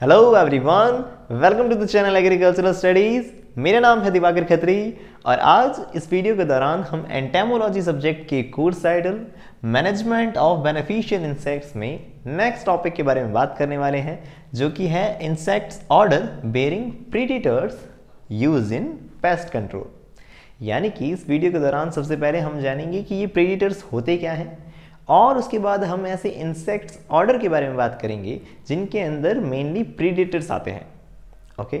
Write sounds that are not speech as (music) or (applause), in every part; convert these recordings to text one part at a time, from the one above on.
hello everyone welcome to the channel agricultural studies मेरा नाम है दिवाकर खत्री और आज इस वीडियो के दौरान हम एंटेमोलॉजी सब्जेक्ट के course title management of beneficial insects में नेक्स्ट टॉपिक के बारे में बात करने वाले हैं जो कि है insects order bearing predators use in pest control यानी कि इस वीडियो के दौरान सबसे पहले हम जानेंगे कि ये प्रीडिटर्स होते क्या हैं और उसके बाद हम ऐसे इंसेक्ट्स ऑर्डर के बारे में बात करेंगे जिनके अंदर मेनली प्रीडेटर्स आते हैं ओके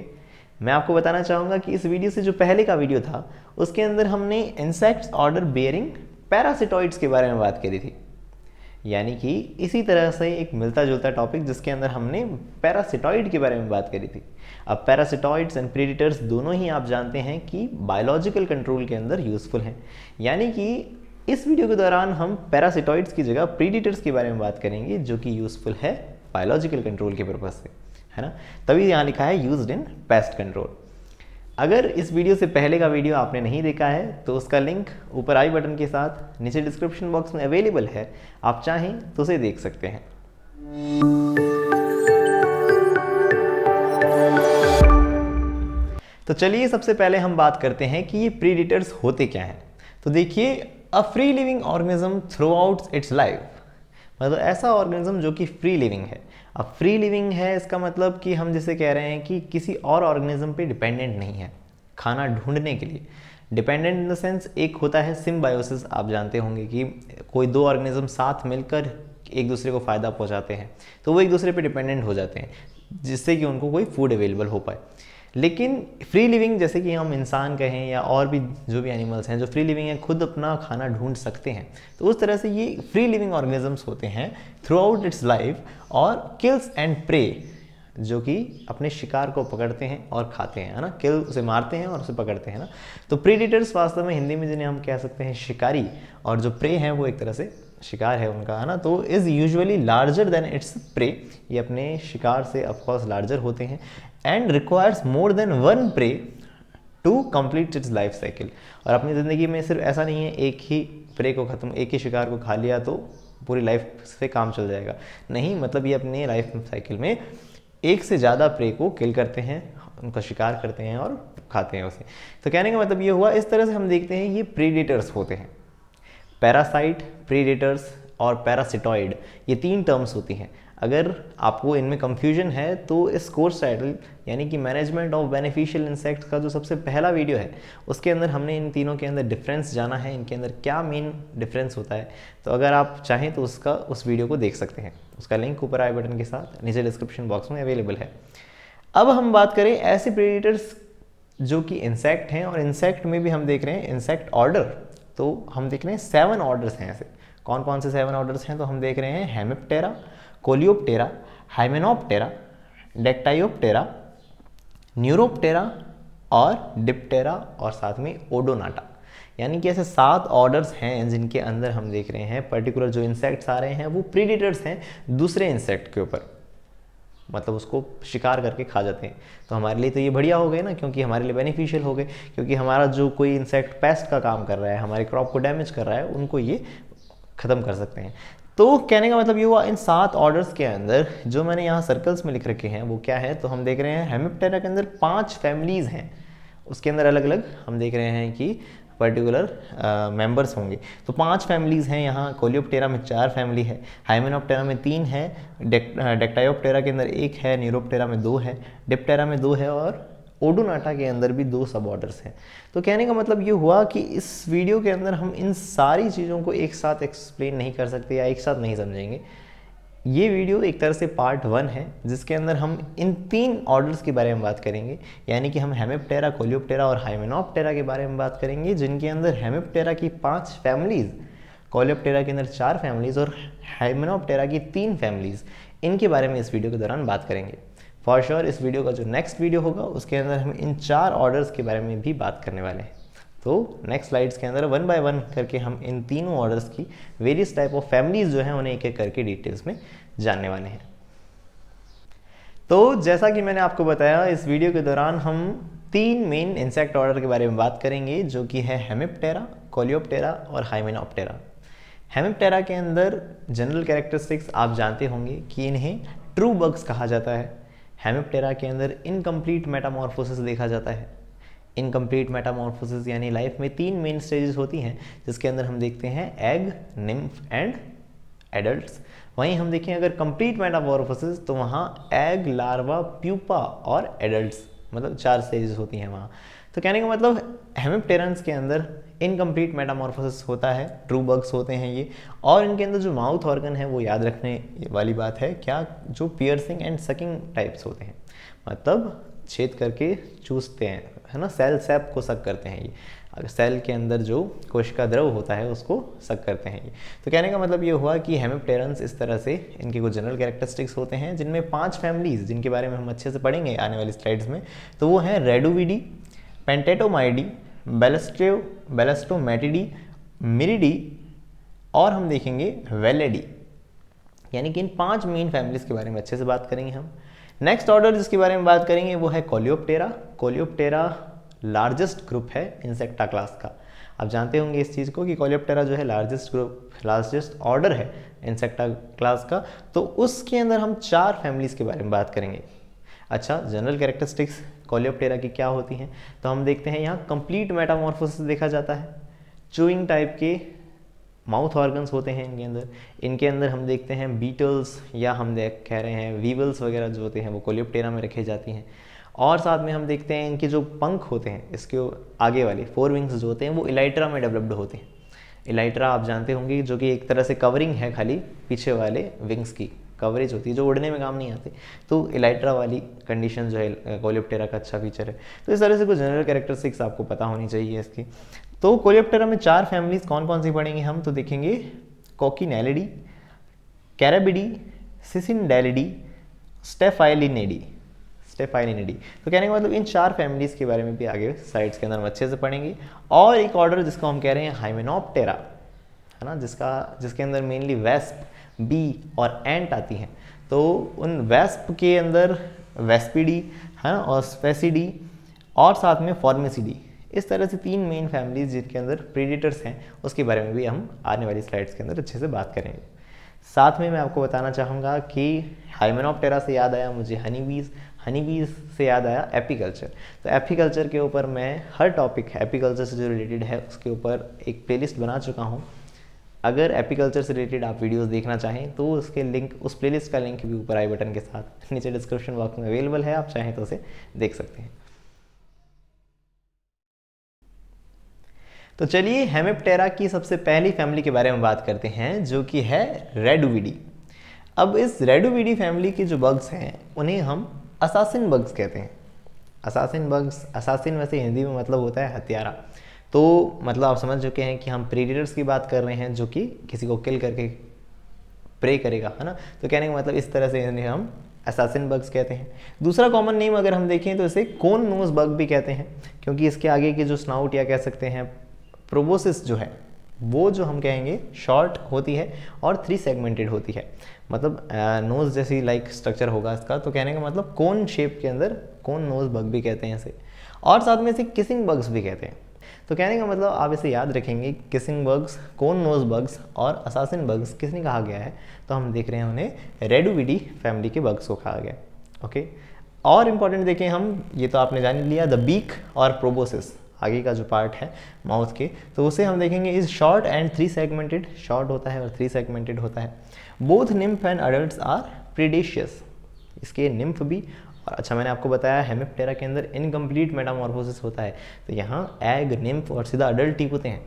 मैं आपको बताना चाहूँगा कि इस वीडियो से जो पहले का वीडियो था उसके अंदर हमने इंसेक्ट्स ऑर्डर बेयरिंग पैरासिटॉइड्स के बारे में बात करी थी यानी कि इसी तरह से एक मिलता जुलता टॉपिक जिसके अंदर हमने पैरासिटॉइड के बारे में बात करी थी अब पैरासिटॉइड्स एंड प्रीडिटर्स दोनों ही आप जानते हैं कि बायोलॉजिकल कंट्रोल के अंदर यूज़फुल हैं यानी कि इस वीडियो के दौरान हम पैरासिटॉइड्स की जगह प्रीडिटर्स के बारे में बात करेंगे जो कि यूज़फुल है बायोलॉजिकल कंट्रोल के पर्पज़ से है ना तभी यहाँ लिखा है यूज इन पेस्ट कंट्रोल अगर इस वीडियो से पहले का वीडियो आपने नहीं देखा है तो उसका लिंक ऊपर आई बटन के साथ नीचे डिस्क्रिप्शन बॉक्स में अवेलेबल है आप चाहें तो उसे देख सकते हैं तो चलिए सबसे पहले हम बात करते हैं कि ये प्रीडिटर्स होते क्या हैं तो देखिए a free living organism throughout its life मतलब ऐसा ऑर्गेनिज्म जो कि फ्री लिविंग है अब फ्री लिविंग है इसका मतलब कि हम जैसे कह रहे हैं कि किसी और ऑर्गेनिज्म पे डिपेंडेंट नहीं है खाना ढूंढने के लिए डिपेंडेंट इन द सेंस एक होता है सिम्बायोसिस आप जानते होंगे कि कोई दो ऑर्गेनिज्म साथ मिलकर एक दूसरे को फ़ायदा पहुंचाते हैं तो वो एक दूसरे पे डिपेंडेंट हो जाते हैं जिससे कि उनको कोई फूड अवेलेबल हो पाए लेकिन फ्री लिविंग जैसे कि हम इंसान कहें या और भी जो भी एनिमल्स हैं जो फ्री लिविंग हैं खुद अपना खाना ढूंढ सकते हैं तो उस तरह से ये फ्री लिविंग ऑर्गेनिजम्स होते हैं थ्रू आउट इट्स लाइफ और किल्स एंड प्रे जो कि अपने शिकार को पकड़ते हैं और खाते हैं है ना किल उसे मारते हैं और उसे पकड़ते हैं ना तो प्रीडिटर्स वास्तव में हिंदी में जिन्हें हम कह सकते हैं शिकारी और जो प्रे हैं वो एक तरह से शिकार है उनका है ना तो is usually larger than its prey ये अपने शिकार से ऑफकोर्स लार्जर होते हैं and requires more than one prey to complete its life cycle और अपनी ज़िंदगी में सिर्फ ऐसा नहीं है एक ही प्रे को ख़त्म एक ही शिकार को खा लिया तो पूरी लाइफ से काम चल जाएगा नहीं मतलब ये अपने लाइफ साइकिल में एक से ज़्यादा प्रे को किल करते हैं उनका शिकार करते हैं और खाते हैं उसे तो कहने का मतलब ये हुआ इस तरह से हम देखते हैं ये प्रीडेटर्स होते हैं पैरासाइट प्रीडेटर्स और पैरासिटॉइड ये तीन टर्म्स होती हैं अगर आपको इनमें कंफ्यूजन है तो इस कोर्स टाइटल यानी कि मैनेजमेंट ऑफ बेनिफिशियल इंसेक्ट्स का जो सबसे पहला वीडियो है उसके अंदर हमने इन तीनों के अंदर डिफरेंस जाना है इनके अंदर क्या मेन डिफरेंस होता है तो अगर आप चाहें तो उसका उस वीडियो को देख सकते हैं उसका लिंक ऊपर आए बटन के साथ नीचे डिस्क्रिप्शन बॉक्स में अवेलेबल है अब हम बात करें ऐसे प्रेडिटर्स जो कि इंसेक्ट हैं और इंसेक्ट में भी हम देख रहे हैं इंसेक्ट ऑर्डर तो हम देख रहे हैं सेवन ऑर्डर्स हैं ऐसे कौन कौन से सेवन ऑर्डर्स हैं तो हम देख रहे हैं हेमिप्टेरा है, कोलियोप्टेरा हाइमेनोप्टेरा डेक्टाइप्टेरा न्यूरोप्टेरा और डिप्टेरा और साथ में ओडोनाटा यानी कि ऐसे सात ऑर्डर्स हैं जिनके अंदर हम देख रहे हैं पर्टिकुलर जो इंसेक्ट्स आ रहे हैं वो प्रीडिटर्स हैं दूसरे इंसेक्ट के ऊपर मतलब उसको शिकार करके खा जाते हैं तो हमारे लिए तो ये बढ़िया हो गए ना क्योंकि हमारे लिए बेनिफिशियल हो गए क्योंकि हमारा जो कोई इंसेक्ट पेस्ट का काम कर रहा है हमारे क्रॉप को डैमेज कर रहा है उनको ये ख़त्म कर सकते हैं तो कहने का मतलब ये हुआ इन सात ऑर्डर्स के अंदर जो मैंने यहाँ सर्कल्स में लिख रखे हैं वो क्या है तो हम देख रहे हैं हेमिप्टेरा के अंदर पांच फैमिलीज़ हैं उसके अंदर अलग अलग हम देख रहे हैं कि पर्टिकुलर मेंबर्स uh, होंगे तो पांच फैमिलीज़ हैं यहाँ कोलियोप्टेरा में चार फैमिली है हाइमेनोप्टेरा में तीन है डेक्टाइप्टेरा के अंदर एक है न्यूरोप्टेरा में दो है डिप्टेरा में दो है और ओडोनाटा के अंदर भी दो सब ऑर्डर्स हैं तो कहने का मतलब ये हुआ कि इस वीडियो के अंदर हम इन सारी चीज़ों को एक साथ एक्सप्लेन नहीं कर सकते या एक साथ नहीं समझेंगे ये वीडियो एक तरह से पार्ट वन है जिसके अंदर हम इन तीन ऑर्डर्स के बारे में बात करेंगे यानी कि हम हेमेप्टेरा कोलियोप्टेरा और हाइमेनोप्टेरा के बारे में बात करेंगे जिनके अंदर हेमेप्टेरा की पांच फैमिलीज़ कोलियोप्टेरा के अंदर चार फैमिलीज़ और हाइमेनोप्टेरा की तीन फैमिलीज़ इनके बारे में इस वीडियो के दौरान बात करेंगे फॉर श्योर sure, इस वीडियो का जो नेक्स्ट वीडियो होगा उसके अंदर हम इन चार ऑर्डर्स के बारे में भी बात करने वाले हैं तो नेक्स्ट स्लाइड्स के अंदर वन बाय वन करके हम इन तीनों ऑर्डर्स की वेरियस टाइप ऑफ फैमिलीज़ जो हैं उन्हें एक एक करके डिटेल्स में जानने वाले हैं तो जैसा कि मैंने आपको बताया इस वीडियो के दौरान हम तीन मेन इंसेक्ट ऑर्डर के बारे में बात करेंगे जो कि है हेमिप्टेरा कोलियोप्टेरा और हाइमिनोप्टेरा हेमिप्टेरा के अंदर जनरल कैरेक्टरिस्टिक्स आप जानते होंगे कि इन्हें ट्रू बग्स कहा जाता है हेमिप्टेरा के अंदर इनकम्प्लीट मेटामॉर्फोसिस देखा जाता है इनकम्प्लीट मेटामॉर्फोसिस यानी लाइफ में तीन मेन स्टेजेस होती हैं जिसके अंदर हम देखते हैं एग निम्फ एंड एडल्ट वहीं हम देखें अगर कंप्लीट मेटामॉर्फोसिस तो वहाँ एग लार्वा प्यूपा और एडल्ट मतलब चार स्टेजेस होती हैं वहाँ तो कहने का मतलब हेमिप्टेरन्स के अंदर इनकम्प्लीट मेटामॉर्फोसिस होता है ट्रू बग्स होते हैं ये और इनके अंदर जो माउथ ऑर्गन है वो याद रखने वाली बात है क्या जो पियर्सिंग एंड सकिंग टाइप्स होते हैं मतलब छेद करके चूसते हैं है ना सेल सैप को सक करते हैं ये अगर सेल के अंदर जो कोशिका द्रव होता है उसको सक करते हैं ये तो कहने का मतलब ये हुआ कि हेमेप्टेरेंस इस तरह से इनके कुछ जनरल कैरेक्टरिस्टिक्स होते हैं जिनमें पांच फैमिलीज़ जिनके बारे में हम अच्छे से पढ़ेंगे आने वाली स्लाइड्स में तो वो हैं रेडोविडी पेंटेटोमाइडी बेलस्टेव बेलस्टोमेटिडी मिरीडी और हम देखेंगे वेलेडी यानी कि इन पांच मेन फैमिलीज के बारे में अच्छे से बात करेंगे हम नेक्स्ट ऑर्डर जिसके बारे में बात करेंगे वो है कोलियोप्टेरा कोलियोप्टेरा लार्जेस्ट ग्रुप है इंसेक्टा क्लास का आप जानते होंगे इस चीज़ को कि कोलियोप्टेरा जो है लार्जेस्ट ग्रुप लार्जेस्ट ऑर्डर है इंसेक्टा क्लास का तो उसके अंदर हम चार फैमिलीज़ के बारे में बात करेंगे अच्छा जनरल कैरेक्टरिस्टिक्स कोलियोप्टेरा की क्या होती हैं तो हम देखते हैं यहाँ कंप्लीट मेटामॉर्फोसिस देखा जाता है चूइंग टाइप के माउथ ऑर्गन्स होते हैं इनके अंदर इनके अंदर हम देखते हैं बीटल्स या हम देख कह रहे हैं वीवल्स वगैरह जो होते हैं वो कोलियोप्टेरा में रखे जाती हैं और साथ में हम देखते हैं इनके जो पंख होते हैं इसके आगे वाले फोर विंग्स जो होते हैं वो इलाइट्रा में डेवलप्ड होते हैं इलाइट्रा आप जानते होंगे जो कि एक तरह से कवरिंग है खाली पीछे वाले विंग्स की कवरेज होती है जो उड़ने में काम नहीं आते तो इलाइट्रा वाली कंडीशन जो है कोलियोप्टेरा का अच्छा फीचर है तो इस तरह से कुछ जनरल कैरेक्टरिस्टिक्स आपको पता होनी चाहिए इसकी तो कोलियोप्टेरा में चार फैमिलीज कौन कौन सी पढ़ेंगे हम तो देखेंगे कॉकिनेलिडी कैराबिडी सिसिनडेलिडी स्टेफाइलिनेडी स्टेफाइलिनेडी तो कहने का मतलब इन चार फैमिलीज के बारे में भी आगे साइड्स के अंदर हम अच्छे से पढ़ेंगे और एक ऑर्डर जिसको हम कह रहे हैं हाइमेनोप्टेरा है ना जिसका जिसके अंदर मेनली वेस्ट बी और एंट आती हैं तो उन वेस्प के अंदर वेस्पिडी है हाँ, और स्पेसिडी और साथ में फॉर्मेसिडी इस तरह से तीन मेन फैमिलीज जिनके अंदर प्रीडेटर्स हैं उसके बारे में भी हम आने वाली स्लाइड्स के अंदर अच्छे से बात करेंगे साथ में मैं आपको बताना चाहूँगा कि हाइमेनोपटेरा से याद आया मुझे हनी बीज हनी बीज से याद आया एपीकल्चर तो एपीकल्चर के ऊपर मैं हर टॉपिक एपीकल्चर से जो रिलेटेड है उसके ऊपर एक प्लेलिस्ट बना चुका हूँ अगर एपिकल्चर से रिलेटेड आप वीडियोस देखना चाहें तो उसके लिंक उस प्लेलिस्ट का लिंक भी ऊपर आई बटन के साथ (laughs) नीचे डिस्क्रिप्शन बॉक्स में अवेलेबल है आप चाहें तो उसे देख सकते हैं तो चलिए हेमेप्टेरा की सबसे पहली फैमिली के बारे में बात करते हैं जो कि है रेडुविडी अब इस रेडुविडी फैमिली के जो बग्स हैं उन्हें हम असासिन बग्स कहते हैं असासिन बग्स असासिन वैसे हिंदी में मतलब होता है हत्यारा तो मतलब आप समझ चुके हैं कि हम प्रीडेटर्स की बात कर रहे हैं जो कि किसी को किल करके प्रे करेगा है ना तो कहने का मतलब इस तरह से इन्हें हम असासिन बग्स कहते हैं दूसरा कॉमन नेम अगर हम देखें तो इसे कोन नोज बग भी कहते हैं क्योंकि इसके आगे के जो स्नाउट या कह सकते हैं प्रोबोसिस जो है वो जो हम कहेंगे शॉर्ट होती है और थ्री सेगमेंटेड होती है मतलब नोज़ जैसी लाइक स्ट्रक्चर होगा इसका तो कहने का मतलब कौन शेप के अंदर कौन नोज़ बग भी कहते हैं इसे और साथ में इसे किसिंग बग्स भी कहते हैं तो कहने का मतलब आप इसे याद रखेंगे kissing bugs cone nose bugs और असासिन बग्स किसने कहा गया है तो हम देख रहे हैं उन्हें रेडोविडी फैमिली के बग्स को कहा गया ओके और इम्पॉर्टेंट देखें हम ये तो आपने जान लिया द बीक और प्रोबोसिस आगे का जो पार्ट है माउथ के तो उसे हम देखेंगे is short and three segmented short होता है और थ्री सेगमेंटेड होता है both nymph and adult are predacious इसके निम्फ भी और अच्छा मैंने आपको बताया हेमिप्टेरा के अंदर इनकम्प्लीट मेटामॉर्फोसिस होता है तो यहाँ एग निम्फ और सीधा अडल्ट ही होते हैं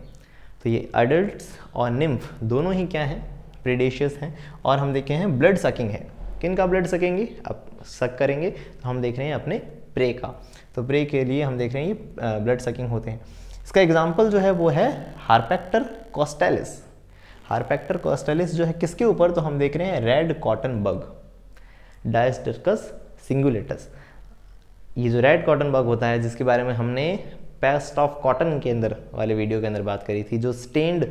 तो ये अडल्ट और निम्फ दोनों ही क्या हैं प्रेडेशियस हैं और हम देखे हैं ब्लड सकिंग है किन का ब्लड सकेंगे अब सक करेंगे तो हम देख रहे हैं अपने प्रे का तो प्रे के लिए हम देख रहे हैं ये ब्लड सकिंग होते हैं इसका एग्जाम्पल जो है वो है हारपैक्टर कॉस्टेलिस हारपैक्टर कॉस्टेलिस जो है किसके ऊपर तो हम देख रहे हैं red cotton bug Dysdercus cingulatus ये जो रेड कॉटन बग होता है जिसके बारे में हमने पेस्ट ऑफ कॉटन के अंदर वाले वीडियो के अंदर बात करी थी जो स्टेन्ड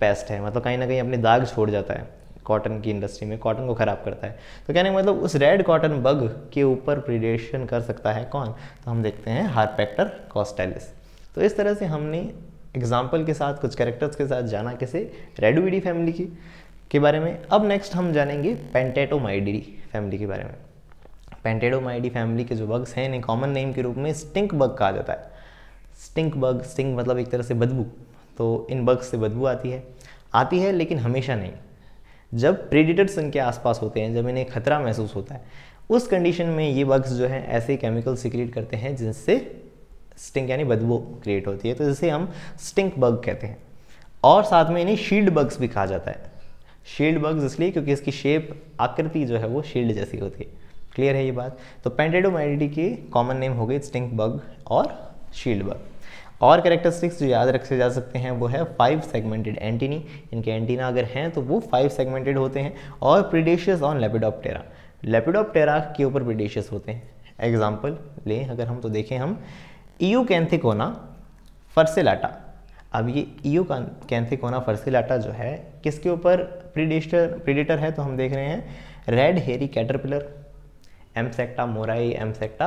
पेस्ट है मतलब कहीं ना कहीं अपने दाग छोड़ जाता है कॉटन की इंडस्ट्री में कॉटन को ख़राब करता है तो कहने मतलब उस रेड कॉटन बग के ऊपर प्रिडेशन कर सकता है कौन तो हम देखते हैं हारपेक्टर कॉस्टेलिस तो इस तरह से हमने एग्जाम्पल के साथ कुछ कैरेक्टर्स के साथ जाना किसे रेडोइडी फैमिली की के बारे में अब नेक्स्ट हम जानेंगे पेंटेटोमाइडी फैमिली के बारे में पेंटेडोमाइडी फैमिली के जो बग्स हैं इन्हें कॉमन नेम के रूप में स्टिंक बग कहा जाता है स्टिंक बग स्टिंक मतलब एक तरह से बदबू तो इन बग्स से बदबू आती है आती है लेकिन हमेशा नहीं जब प्रेडिटर्स इनके आसपास होते हैं जब इन्हें खतरा महसूस होता है उस कंडीशन में ये बग्स जो हैं ऐसे केमिकल सिक्रिएट करते हैं जिनसे स्टिंक यानी बदबू क्रिएट होती है तो जिसे हम स्टिंक बग कहते हैं और साथ में इन्हें शील्ड बग्स भी कहा जाता है शील्ड बग्स इसलिए क्योंकि इसकी शेप आकृति जो है वो शील्ड जैसी होती है क्लियर है ये बात तो पेंटेडोमाइडी की कॉमन नेम हो गई स्टिंक बग और शील्ड बग और करेक्टरिस्टिक्स जो याद रखे जा सकते हैं वो है फाइव सेगमेंटेड एंटीनी इनके एंटीना अगर हैं तो वो फाइव सेगमेंटेड होते हैं और प्रीडेशियस ऑन लेपिडोप्टेरा लेपिडोप्टेरा के ऊपर प्रीडेशियस होते हैं एग्जाम्पल लें अगर हम तो देखें हम ईयू कैंथिकोना फर्सेलाटा अब ये ईयू कैंथिकोना फर्सिलाटा जो है किसके ऊपर प्रीडेटर प्रीडेटर है तो हम देख रहे हैं red hairy caterpillar Amsacta moorei Amsacta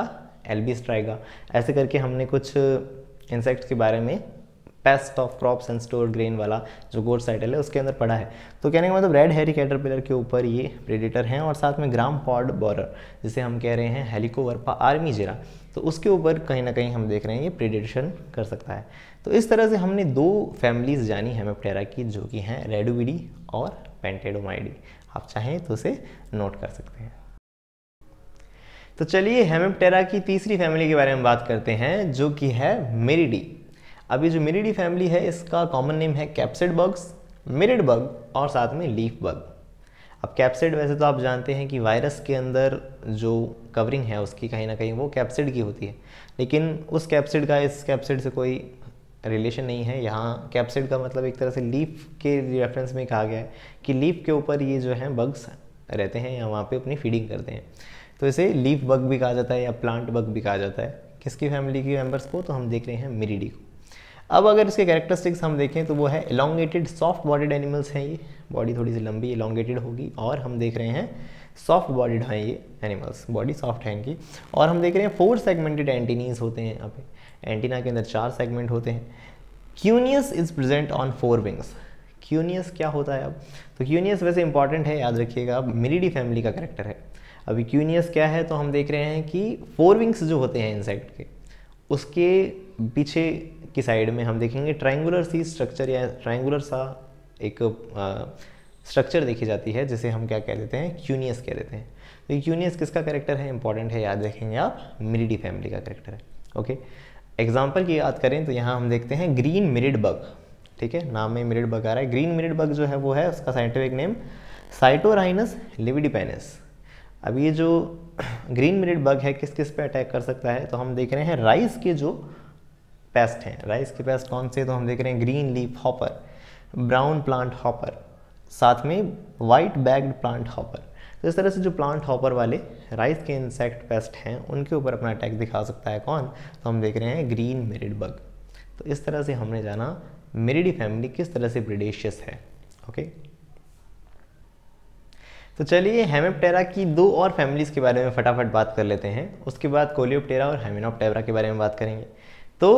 albistriga ऐसे करके हमने कुछ इंसेक्ट्स के बारे में pest of crops and store grain वाला जो गोड साइटल है उसके अंदर पड़ा है तो कहने का मतलब रेड हैरी कैटरपिलर के ऊपर ये प्रेडिटर हैं और साथ में ग्राम पॉड बॉरर जिसे हम कह रहे हैं हेलिकोवर्पा आर्मी जिरा तो उसके ऊपर कहीं ना कहीं हम देख रहे हैं ये प्रेडिटेशन कर सकता है तो इस तरह से हमने दो फैमिलीज जानी है की जो कि हैं रेडोविडी और पेंटेडोमाइडी आप चाहें तो उसे नोट कर सकते हैं तो चलिए हेमिप्टेरा की तीसरी फैमिली के बारे में बात करते हैं जो कि है मेरीडी अभी जो मेरीडी फैमिली है इसका कॉमन नेम है कैप्सिड बग्स मेरिड बग और साथ में लीफ बग अब कैप्सिड वैसे तो आप जानते हैं कि वायरस के अंदर जो कवरिंग है उसकी कहीं ना कहीं वो कैप्सिड की होती है लेकिन उस कैप्सिड का इस कैप्सिड से कोई रिलेशन नहीं है यहाँ कैप्सिड का मतलब एक तरह से लीफ के रेफरेंस में कहा गया है कि लीफ के ऊपर ये जो है बग्स रहते हैं या वहाँ पे अपनी फीडिंग करते हैं तो इसे लीफ बग भी कहा जाता है या प्लांट बग भी कहा जाता है किसकी फैमिली के मेम्बर्स को तो हम देख रहे हैं मिरीडी को अब अगर इसके कैरेक्टरिस्टिक्स हम देखें तो वो है एलोंगेटेड सॉफ्ट बॉडीड एनिमल्स हैं ये बॉडी थोड़ी सी लंबी एलोंगेटेड होगी और हम देख रहे हैं सॉफ्ट बॉडीड हैं ये एनिमल्स बॉडी सॉफ्ट है इनकी और हम देख रहे हैं फोर सेगमेंटेड एंटीनीज होते हैं यहाँ पे एंटीना के अंदर चार सेगमेंट होते हैं cuneus is present on fore wings cuneus क्या होता है अब तो क्यूनियस वैसे इंपॉर्टेंट है याद रखिएगा मिरीडी फैमिली का करेक्टर है अब इक्यूनियस क्या है तो हम देख रहे हैं कि फोर विंग्स जो होते हैं इंसेक्ट के उसके पीछे की साइड में हम देखेंगे ट्राइंगुलर सी स्ट्रक्चर या ट्राइंगुलर सा एक स्ट्रक्चर देखी जाती है जिसे हम क्या कह देते हैं क्यूनियस कह देते हैं तो क्यूनियस किसका करेक्टर है इंपॉर्टेंट है याद रखेंगे आप मिरिडी फैमिली का करेक्टर है ओके एग्जाम्पल की याद करें तो यहाँ हम देखते हैं ग्रीन मिरिड बग ठीक है नाम में मिरिड बग आ रहा है ग्रीन मिरिड बग जो है वो है उसका साइंटिफिक नेम साइटोराइनस लिविडिपेनस अब ये जो ग्रीन मिलेट बग है किस किस पे अटैक कर सकता है तो हम देख रहे हैं राइस के जो पेस्ट हैं राइस के पेस्ट कौन से तो हम देख रहे हैं green leaf hopper brown plant hopper साथ में वाइट बैग्ड प्लांट हॉपर तो इस तरह से जो प्लांट हॉपर वाले राइस के इंसेक्ट पेस्ट हैं उनके ऊपर अपना अटैक दिखा सकता है कौन तो हम देख रहे हैं ग्रीन मेरिड बग तो इस तरह से हमने जाना मेरिडी फैमिली किस तरह से ब्रिडेशियस है ओके तो चलिए हेमेप्टेरा की दो और फैमिलीज़ के बारे में फटाफट बात कर लेते हैं उसके बाद कोलियोप्टेरा और हेमिनोप्टेरा के बारे में बात करेंगे तो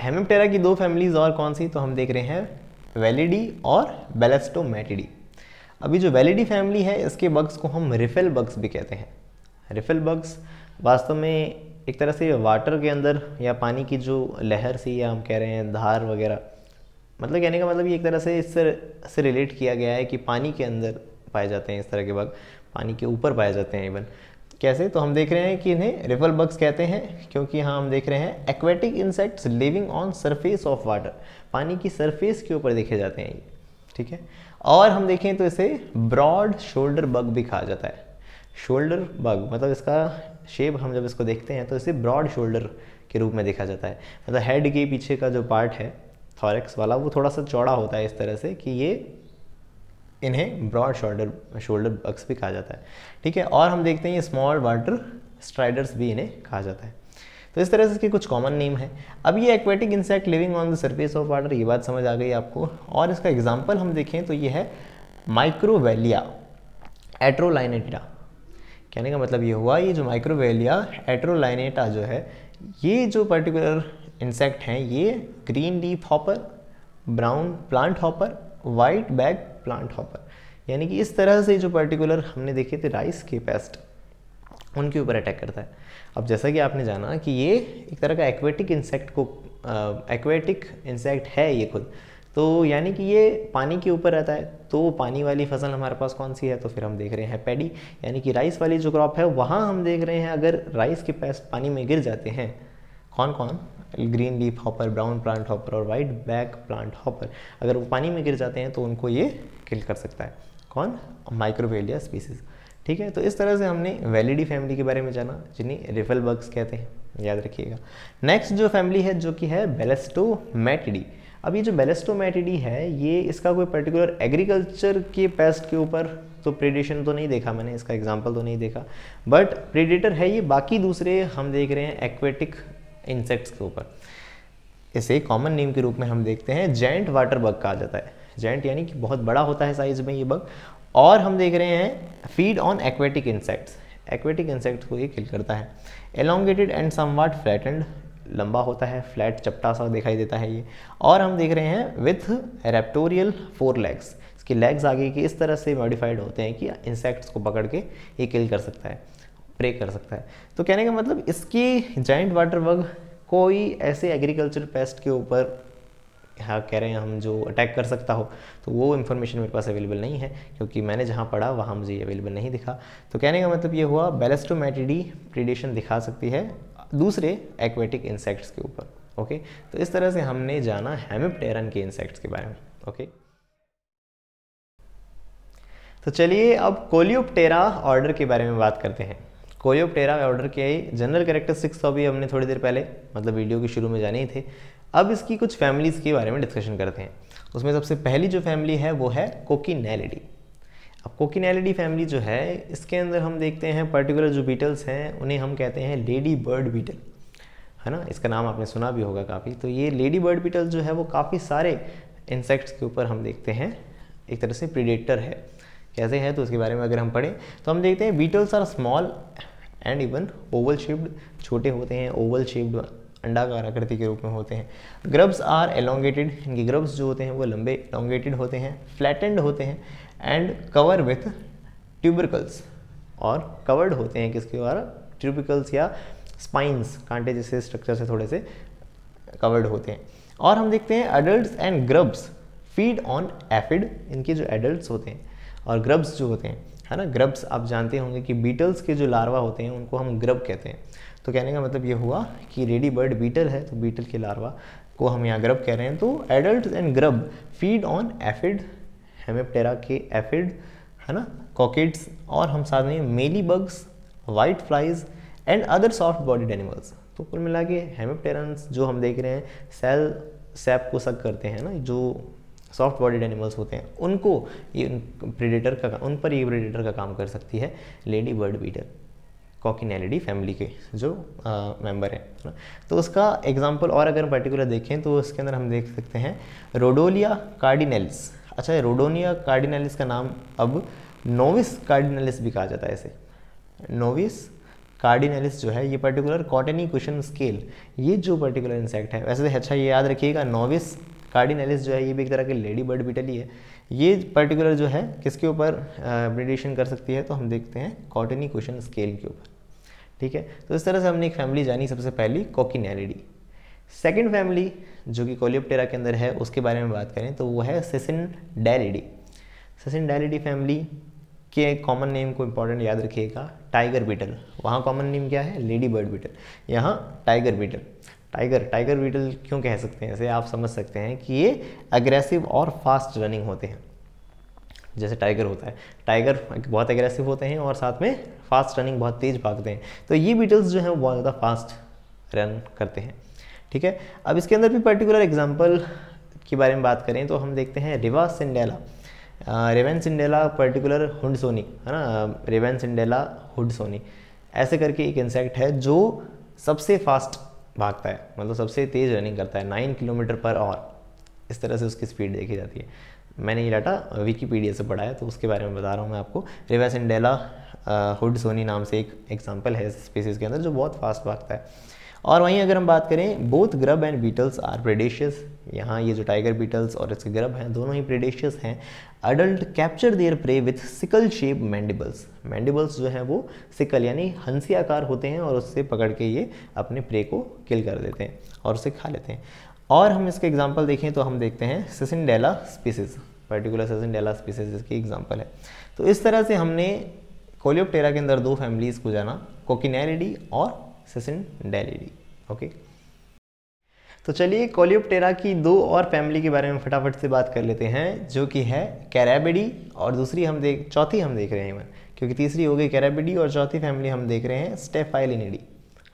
हेमेप्टेरा की दो फैमिलीज़ और कौन सी तो हम देख रहे हैं वेलिडी और बेलेस्टोमेटिडी अभी जो वेलिडी फैमिली है इसके बग्स को हम रिफिल बग्स भी कहते हैं रिफिल बग्स वास्तव में एक तरह से वाटर के अंदर या पानी की जो लहर सी या हम कह रहे हैं धार वगैरह मतलब कहने का मतलब ये एक तरह से इससे से रिलेट किया गया है कि पानी के अंदर पाए जाते हैं इस तरह के बग पानी के ऊपर पाए जाते हैं इवन कैसे तो हम देख रहे हैं कि इन्हें रिफल बग्स कहते हैं क्योंकि यहाँ हम देख रहे हैं aquatic insects living on surface of water पानी की सरफेस के ऊपर देखे जाते हैं ये ठीक है और हम देखें तो इसे ब्रॉड शोल्डर बग भी कहा जाता है शोल्डर बग मतलब इसका शेप हम जब इसको देखते हैं तो इसे ब्रॉड शोल्डर के रूप में देखा जाता है मतलब हेड के पीछे का जो पार्ट है थॉरेक्स वाला वो थोड़ा सा चौड़ा होता है इस तरह से कि ये इन्हें ब्रॉड शोल्डर शोल्डर बक्स भी कहा जाता है ठीक है और हम देखते हैं ये स्मॉल वाटर स्ट्राइडर्स भी इन्हें कहा जाता है तो इस तरह से इसके कुछ कॉमन नेम है अब ये aquatic insect living on the surface of water ये बात समझ आ गई आपको और इसका एग्जाम्पल हम देखें तो ये है माइक्रोवेलिया एट्रोलाइनेटा कहने का मतलब ये हुआ ये जो माइक्रोवेलिया एट्रोलाइनेटा जो है ये जो पर्टिकुलर इंसेक्ट हैं ये green deep hopper brown plant hopper white bag plant hopper यानी कि इस तरह से जो पर्टिकुलर हमने देखे थे राइस के पेस्ट उनके ऊपर अटैक करता है अब जैसा कि आपने जाना कि ये एक तरह का एक्वेटिक इंसेक्ट को एक्वेटिक इंसेक्ट है ये खुद तो यानी कि ये पानी के ऊपर रहता है तो पानी वाली फसल हमारे पास कौन सी है तो फिर हम देख रहे हैं पैडी यानी कि राइस वाली जो क्रॉप है वहाँ हम देख रहे हैं अगर राइस के पैस पानी में गिर जाते हैं कौन कौन green leaf hopper brown plant hopper और वाइट बैक प्लांट हॉपर अगर वो पानी में गिर जाते हैं तो उनको ये किल कर सकता है कौन माइक्रोवेलिया स्पीसीज़ ठीक है तो इस तरह से हमने वेलिडी फैमिली के बारे में जाना जिन्हें रिफल बर्ग्स कहते हैं याद रखिएगा नेक्स्ट जो फैमिली है जो कि है बेलेस्टोमेटिडी अब ये जो बेलेस्टोमेटिडी है ये इसका कोई पर्टिकुलर एग्रीकल्चर के पेस्ट के ऊपर तो प्रेडेशन तो नहीं देखा मैंने इसका एग्जाम्पल तो नहीं देखा बट प्रेडेटर है ये बाकी दूसरे हम देख रहे हैं एक्वेटिक इंसेक्ट्स के ऊपर इसे कॉमन नेम के रूप में हम देखते हैं जेंट वाटर बग कहा जाता है जेंट यानी कि बहुत बड़ा होता है साइज में ये बग और हम देख रहे हैं feed on aquatic insects aquatic insects को ये किल करता है एलोंगेटेड एंड समवाट एंड लंबा होता है फ्लैट चपटा सा दिखाई देता है ये और हम देख रहे हैं विथ रेप्टोरियल फोर लेग्स इसके लेग्स आगे की इस तरह से मॉडिफाइड होते हैं कि इंसेक्ट्स को पकड़ के ये किल कर सकता है प्रे कर सकता है तो कहने का मतलब इसकी जाइंट वाटर बग कोई ऐसे एग्रीकल्चर पेस्ट के ऊपर हाँ कह रहे हैं हम जो अटैक कर सकता हो तो वो इन्फॉर्मेशन मेरे पास अवेलेबल नहीं है क्योंकि मैंने जहाँ पढ़ा वहाँ मुझे अवेलेबल नहीं दिखा तो कहने का मतलब ये हुआ बेलेस्टोमेटिडी प्रीडेशन दिखा सकती है दूसरे एक्वेटिक इंसेक्ट्स के ऊपर ओके तो इस तरह से हमने जाना हेमिप्टेरन के इंसेक्ट्स के बारे में ओके तो चलिए अब कोलियोप्टेरा ऑर्डर के बारे में बात करते हैं टेरा में ऑर्डर किया ही जनरल सिक्स तो अभी हमने थोड़ी देर पहले मतलब वीडियो के शुरू में जाने ही थे अब इसकी कुछ फैमिलीज़ के बारे में डिस्कशन करते हैं उसमें सबसे पहली जो फैमिली है वो है कोकिनेलिडी अब कोकिनेलिडी फैमिली जो है इसके अंदर हम देखते हैं पर्टिकुलर जो बीटल्स हैं उन्हें हम कहते हैं लेडी बर्ड बीटल है ना इसका नाम आपने सुना भी होगा काफ़ी तो ये लेडी बर्ड बीटल जो है वो काफ़ी सारे इंसेक्ट्स के ऊपर हम देखते हैं एक तरह से प्रिडेटर है कैसे है तो उसके बारे में अगर हम पढ़ें तो हम देखते हैं beetles are small and even oval shaped छोटे होते हैं ओवल शेप्ड अंडाकार आकृति के रूप में होते हैं ग्रब्स आर एलोंगेटेड इनके ग्रब्स जो होते हैं वो लंबे एलोंगेटेड होते हैं फ्लैटेंड होते हैं एंड कवर विथ ट्यूबरकल्स और कवर्ड होते हैं किसके द्वारा ट्यूबिकल्स या स्पाइंस कांटे जैसे स्ट्रक्चर से थोड़े से कवर्ड होते हैं और हम देखते हैं adult and grubs feed on aphid इनके जो एडल्ट होते हैं और ग्रब्स जो होते हैं है ना ग्रब्स आप जानते होंगे कि बीटल्स के जो लार्वा होते हैं उनको हम ग्रब कहते हैं तो कहने का मतलब ये हुआ कि रेडी बर्ड बीटल है तो बीटल के लार्वा को हम यहाँ ग्रब कह रहे हैं तो adult and grub feed on aphid hemiptera के एफिड है ना कॉकेट्स और हम साथ में mealy bugs white flies and other soft bodied animals तो कुल मिला के हेमेप्टेरन्स जो हम देख रहे हैं सेल सैप को सक करते हैं ना जो सॉफ्ट बॉडीड एनिमल्स होते हैं उनको ये प्रेडेटर का उन पर ये प्रेडेटर का काम कर सकती है lady bird beetle coccinellidae family के जो मेंबर हैं तो उसका एग्जांपल और अगर पर्टिकुलर देखें तो उसके अंदर हम देख सकते हैं रोडोलिया कार्डिनेलिस अच्छा रोडोनिया कार्डिनेलिस का नाम अब नोविस कार्डिनेलिस भी कहा जाता है इसे नोविस कार्डिनेलिस जो है ये पर्टिकुलर कॉटनी क्वेश्चन स्केल ये जो पर्टिकुलर इंसेक्ट है वैसे अच्छा तो ये याद रखिएगा नोविस कार्डिनलिस जो है ये भी एक तरह के लेडी बर्ड बीटल ही है ये पर्टिकुलर जो है किसके ऊपर ब्रिडिशन कर सकती है तो हम देखते हैं कॉटनी क्वेश्चन स्केल के ऊपर ठीक है तो इस तरह से हमने एक फैमिली जानी सबसे पहली कॉकिनेलिडी सेकेंड फैमिली जो कि कोलियोप्टेरा के अंदर है उसके बारे में बात करें तो वो है cicindelidae cicindelidae family के कॉमन नेम को इम्पॉर्टेंट याद रखिएगा टाइगर बीटल वहाँ कॉमन नेम क्या है लेडी बर्ड बीटल यहाँ tiger beetle tiger tiger beetle क्यों कह सकते हैं इसे आप समझ सकते हैं कि ये अग्रेसिव और फास्ट रनिंग होते हैं जैसे टाइगर होता है टाइगर बहुत अग्रेसिव होते हैं और साथ में फास्ट रनिंग बहुत तेज़ भागते हैं तो ये बीटल्स जो हैं वो बहुत ज़्यादा फास्ट रन करते हैं ठीक है अब इसके अंदर भी पर्टिकुलर एग्जाम्पल के बारे में बात करें तो हम देखते हैं rivacindela rivacindela particular हुड सोनी है ना रेवन सिंडेला हुड सोनी ऐसे करके एक इंसेक्ट है जो सबसे फास्ट भागता है मतलब सबसे तेज़ रनिंग करता है नाइन किलोमीटर पर आवर इस तरह से उसकी स्पीड देखी जाती है मैंने ये डाटा विकीपीडिया से पढ़ा है तो उसके बारे में बता रहा हूँ मैं आपको रिवैसेंडेला हुड सोनी नाम से एक एग्जाम्पल है स्पेसिस स्पीसीज़ के अंदर जो बहुत फास्ट भागता है और वहीं अगर हम बात करें both grub and beetles are predaceous यहाँ ये जो टाइगर बीटल्स और इसके ग्रब हैं दोनों ही प्रेडेशियस हैं adult capture their prey with sickle shape mandibles mandibles जो हैं वो सिकल यानी हंसी आकार होते हैं और उससे पकड़ के ये अपने प्रे को किल कर देते हैं और उसे खा लेते हैं और हम इसके एग्जाम्पल देखें तो हम देखते हैं cicindela species particular cicindela species इसकी एग्जाम्पल है तो इस तरह से हमने कोलियोप्टेरा के अंदर दो फैमिलीज़ को जाना कोकिनेरिडी और ससिन डेलेडी ओके तो चलिए कोलियोप्टेरा की दो और फैमिली के बारे में फटाफट से बात कर लेते हैं जो कि है कैराबिडी और दूसरी हम देख चौथी हम देख रहे हैं क्योंकि तीसरी हो गई कैराबिडी और चौथी फैमिली हम देख रहे हैं स्टेफाइलिनिडी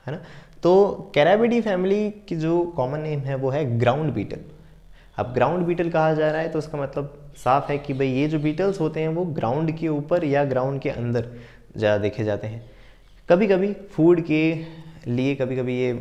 है ना तो कैराबिडी फैमिली की जो कॉमन नेम है वो है ग्राउंड बीटल अब ग्राउंड बीटल कहा जा रहा है तो उसका मतलब साफ है कि भाई ये जो बीटल्स होते हैं वो ग्राउंड के ऊपर या ग्राउंड के अंदर ज़्यादा देखे जाते हैं कभी कभी फूड के लिए कभी कभी ये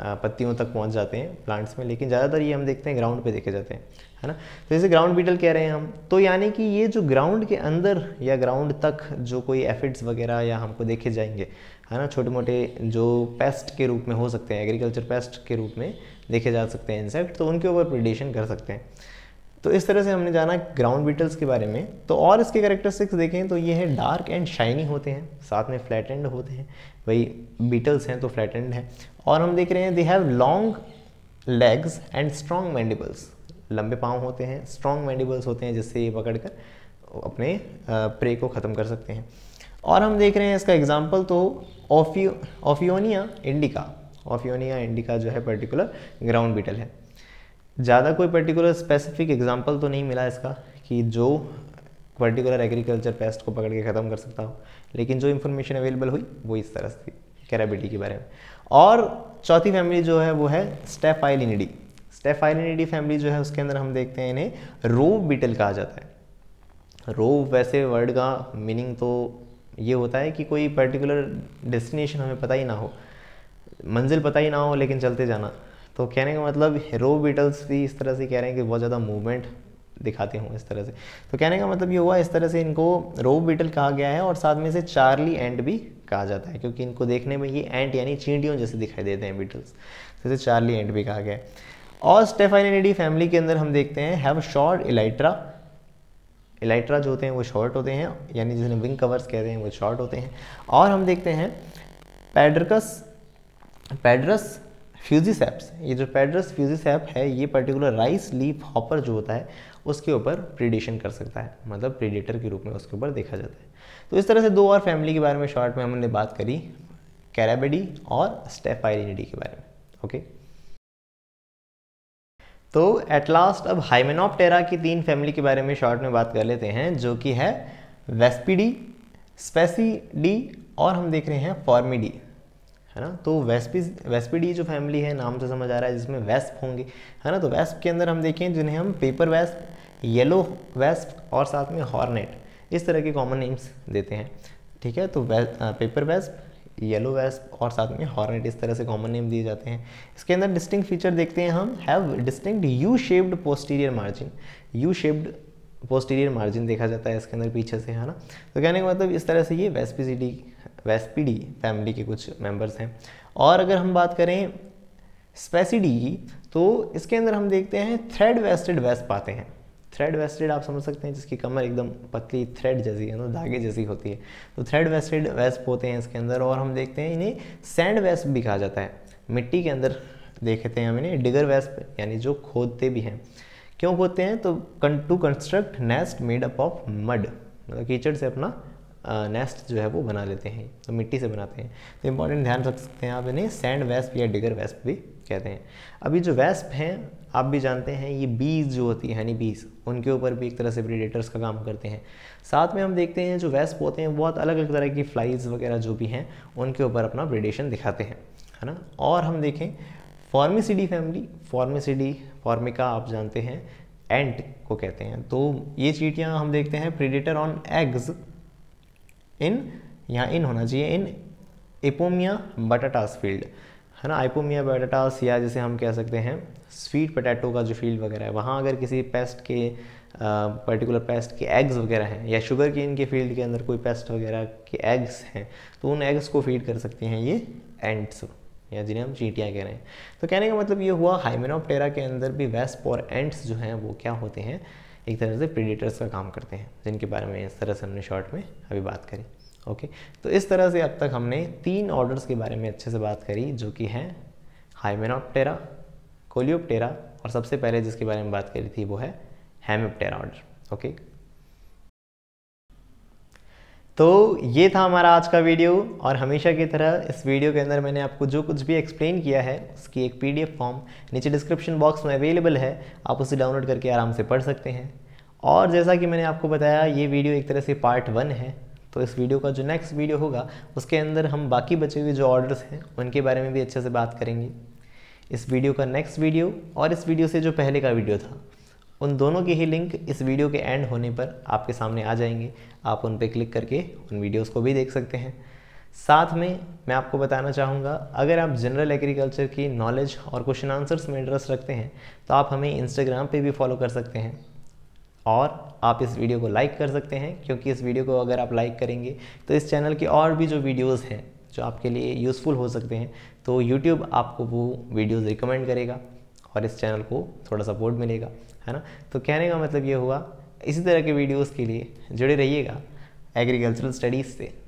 पत्तियों तक पहुंच जाते हैं प्लांट्स में लेकिन ज़्यादातर ये हम देखते हैं ग्राउंड पे देखे जाते हैं है ना तो जैसे ग्राउंड बीटल कह रहे हैं हम तो यानी कि ये जो ग्राउंड के अंदर या ग्राउंड तक जो कोई एफिड्स वगैरह या हमको देखे जाएंगे है ना छोटे मोटे जो पेस्ट के रूप में हो सकते हैं एग्रीकल्चर पेस्ट के रूप में देखे जा सकते हैं इंसेक्ट तो उनके ऊपर प्रिडेशन कर सकते हैं तो इस तरह से हमने जाना ग्राउंड बीटल्स के बारे में तो और इसके करेक्टरिस्टिक्स देखें तो ये है डार्क एंड शाइनी होते हैं साथ में फ्लैट एंड होते हैं वही बीटल्स हैं तो फ्लैट एंड है और हम देख रहे हैं they have long legs and strong mandibles लंबे पाँव होते हैं स्ट्रॉन्ग मैंडिबल्स होते हैं जिससे ये पकड़ कर अपने प्रे को ख़त्म कर सकते हैं और हम देख रहे हैं इसका एग्जाम्पल तो ऑफियो ऑफियोनिया इंडिका ऑफियोनिया इंडिका जो है पर्टिकुलर ग्राउंड बीटल है ज़्यादा कोई पर्टिकुलर स्पेसिफिक एग्जाम्पल तो नहीं मिला इसका कि जो पर्टिकुलर एग्रीकल्चर पेस्ट को पकड़ के ख़त्म कर सकता हो लेकिन जो इन्फॉर्मेशन अवेलेबल हुई वो इस तरह से थी कैराबिटी के बारे में और चौथी फैमिली जो है वो है स्टेफाइलिनिडी स्टेफाइलिनिडी फैमिली जो है उसके अंदर हम देखते हैं इन्हें रोव बीटल कहा जाता है रोव वैसे वर्ड का मीनिंग तो ये होता है कि कोई पर्टिकुलर डेस्टिनेशन हमें पता ही ना हो मंजिल पता ही ना हो लेकिन चलते जाना तो कहने का मतलब हीरो बीटल्स भी इस तरह से कह रहे हैं कि बहुत ज़्यादा मूवमेंट दिखाते हूँ इस तरह से तो कहने का मतलब ये हुआ इस तरह से इनको रो बीटल कहा गया है और साथ में से चार्ली एंट भी कहा जाता है क्योंकि इनको देखने में ये एंट यानी चींटियों जैसे दिखाई देते हैं बीटल्स जैसे चार्ली एंट भी कहा गया है और स्टेफाइनिडी फैमिली के अंदर हम देखते हैं हैव शॉर्ट इलाइट्रा इलाइट्रा जो होते हैं वो शॉर्ट होते हैं यानी जिन्हें विंग कवर्स कहते हैं वो शॉर्ट होते हैं और हम देखते हैं पेडरकस पेडरस एप्स ये जो पेड्रस फ्यूजिसैप है ये पर्टिकुलर राइस लीफ हॉपर जो होता है उसके ऊपर प्रीडिशन कर सकता है मतलब प्रीडेटर के रूप में उसके ऊपर देखा जाता है तो इस तरह से दो और फैमिली के बारे में शॉर्ट में हमने बात करी कैराबेडी और स्टेफाइलिनिडी के बारे में ओके तो एट लास्ट अब हाइमेनोपटेरा की तीन फैमिली के बारे में शॉर्ट में बात कर लेते हैं जो कि है वेस्पिडी स्पेसीडी और हम देख रहे हैं फॉर्मिडी है ना तो वेस्पी वेस्पीडी जो फैमिली है नाम से समझ आ रहा है जिसमें वेस्प होंगे है ना तो वेस्प के अंदर हम देखें जिन्हें हम पेपर वेस्प येलो वेस्प और साथ में हॉर्नेट इस तरह के कॉमन नेम्स देते हैं ठीक है तो वे, पेपर वेस्प येलो वेस्प और साथ में हॉर्नेट इस तरह से कॉमन नेम दिए जाते हैं इसके अंदर डिस्टिंग फीचर देखते हैं हम have distinct U shaped posterior margin U shaped posterior margin देखा जाता है इसके अंदर पीछे से है ना तो कहने का मतलब इस तरह से ये वेस्पीसीडी वेस्पिडी फैमिली के कुछ मेंबर्स हैं और अगर हम बात करें स्पेसिडी की तो इसके अंदर हम देखते हैं थ्रेड वेस्टेड वेस्ट पाते हैं थ्रेड वेस्टेड आप समझ सकते हैं जिसकी कमर एकदम पतली थ्रेड जैसी है ना मतलब धागे जैसी होती है तो थ्रेड वेस्टेड वेस्प होते हैं इसके अंदर और हम देखते हैं इन्हें सैंड वेस्प भी कहा जाता है मिट्टी के अंदर देखते हैं हम इन्हें डिगर वेस्प यानी जो खोदते भी हैं क्यों खोदते हैं तो to construct nest made up of mud मतलब कीचड़ से अपना नेस्ट जो है वो बना लेते हैं तो मिट्टी से बनाते हैं तो इम्पॉर्टेंट ध्यान रख सकते हैं आप इन्हें सैंड वेस्प या डिगर वेस्प भी कहते हैं अभी जो वेस्प हैं आप भी जानते हैं ये बीज जो होती है हनी बीज उनके ऊपर भी एक तरह से प्रीडेटर्स का काम करते हैं साथ में हम देखते हैं जो वेस्प होते हैं बहुत अलग अलग तरह की फ्लाइज वगैरह जो भी हैं उनके ऊपर अपना प्रीडेशन दिखाते हैं है ना और हम देखें फॉर्मिसिडी फैमिली फॉर्मिसिडी फॉर्मिका आप जानते हैं एंट को कहते हैं तो ये चीटियाँ हम देखते हैं प्रीडेटर ऑन एग्स इन यहाँ इन होना चाहिए इन एपोमिया बटाटास फील्ड है ना आइपोमिया बटाटास या जिसे हम कह सकते हैं स्वीट पोटैटो का जो फील्ड वगैरह है वहाँ अगर किसी पेस्ट के पर्टिकुलर पेस्ट के एग्स वगैरह हैं या शुगर की इनके फील्ड के अंदर कोई पेस्ट वगैरह के एग्स हैं तो उन एग्स को फीड कर सकते हैं ये एंट्स या जिन्हें हम चीटियाँ कह रहे हैं तो कहने का मतलब ये हुआ हाइमेनोप्टेरा के अंदर भी वेस्प और एंट्स जो हैं वो क्या होते हैं एक तरह से प्रीडेटर्स का काम करते हैं जिनके बारे में इस तरह से हमने शॉर्ट में अभी बात करी ओके तो इस तरह से अब तक हमने तीन ऑर्डर्स के बारे में अच्छे से बात करी जो कि हैं हाइमेनोप्टेरा कोलियोप्टेरा और सबसे पहले जिसके बारे में बात करी थी वो है हेमोप्टेरा ऑर्डर ओके तो ये था हमारा आज का वीडियो और हमेशा की तरह इस वीडियो के अंदर मैंने आपको जो कुछ भी एक्सप्लेन किया है उसकी एक पीडीएफ फॉर्म नीचे डिस्क्रिप्शन बॉक्स में अवेलेबल है आप उसे डाउनलोड करके आराम से पढ़ सकते हैं और जैसा कि मैंने आपको बताया ये वीडियो एक तरह से पार्ट वन है तो इस वीडियो का जो नेक्स्ट वीडियो होगा उसके अंदर हम बाकी बचे हुए जो ऑर्डर्स हैं उनके बारे में भी अच्छे से बात करेंगे इस वीडियो का नेक्स्ट वीडियो और इस वीडियो से जो पहले का वीडियो था उन दोनों के ही लिंक इस वीडियो के एंड होने पर आपके सामने आ जाएंगे आप उन पर क्लिक करके उन वीडियोज़ को भी देख सकते हैं साथ में मैं आपको बताना चाहूँगा अगर आप जनरल एग्रीकल्चर की नॉलेज और क्वेश्चन आंसर्स में इंटरेस्ट रखते हैं तो आप हमें इंस्टाग्राम पर भी फॉलो कर सकते हैं और आप इस वीडियो को लाइक कर सकते हैं क्योंकि इस वीडियो को अगर आप लाइक करेंगे तो इस चैनल के और भी जो वीडियोस हैं जो आपके लिए यूज़फुल हो सकते हैं तो यूट्यूब आपको वो वीडियोज़ रिकमेंड करेगा और इस चैनल को थोड़ा सपोर्ट मिलेगा है ना तो कहने का मतलब ये हुआ इसी तरह के वीडियोस के लिए जुड़े रहिएगा एग्रीकल्चरल स्टडीज़ से